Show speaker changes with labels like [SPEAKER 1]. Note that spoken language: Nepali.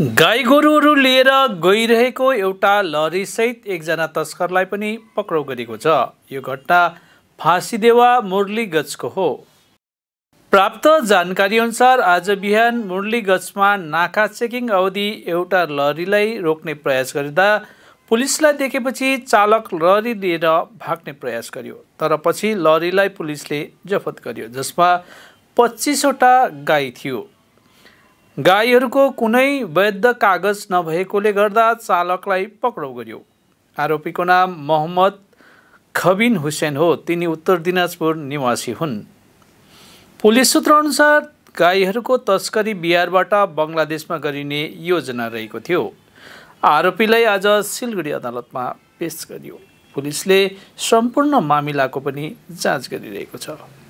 [SPEAKER 1] गाई गोरुहरू लिएर गइरहेको एउटा लहरीसहित एकजना तस्करलाई पनि पक्राउ गरेको छ यो घटना फाँसीदेवा मुरलीगजको हो प्राप्त जानकारी अनुसार आज बिहान मुरलीगजमा नाका चेकिङ अवधि एउटा लहरीलाई रोक्ने प्रयास गर्दा पुलिसलाई देखेपछि चालक लहरी लिएर भाग्ने प्रयास गर्यो तर पछि लहरीलाई पुलिसले जफत गर्यो जसमा पच्चिसवटा गाई थियो गाईहरूको कुनै वैध कागज नभएकोले गर्दा चालकलाई पक्राउ गरियो आरोपीको नाम मोहम्मद खबिन हुसेन हो तिनी उत्तर दिनाजपुर निवासी हुन् पुलिस सूत्र अनुसार गाईहरूको तस्करी बिहारबाट बङ्गलादेशमा गरिने योजना रहेको थियो आरोपीलाई आज सिलगढी अदालतमा पेस गरियो पुलिसले सम्पूर्ण मामिलाको पनि जाँच गरिरहेको
[SPEAKER 2] छ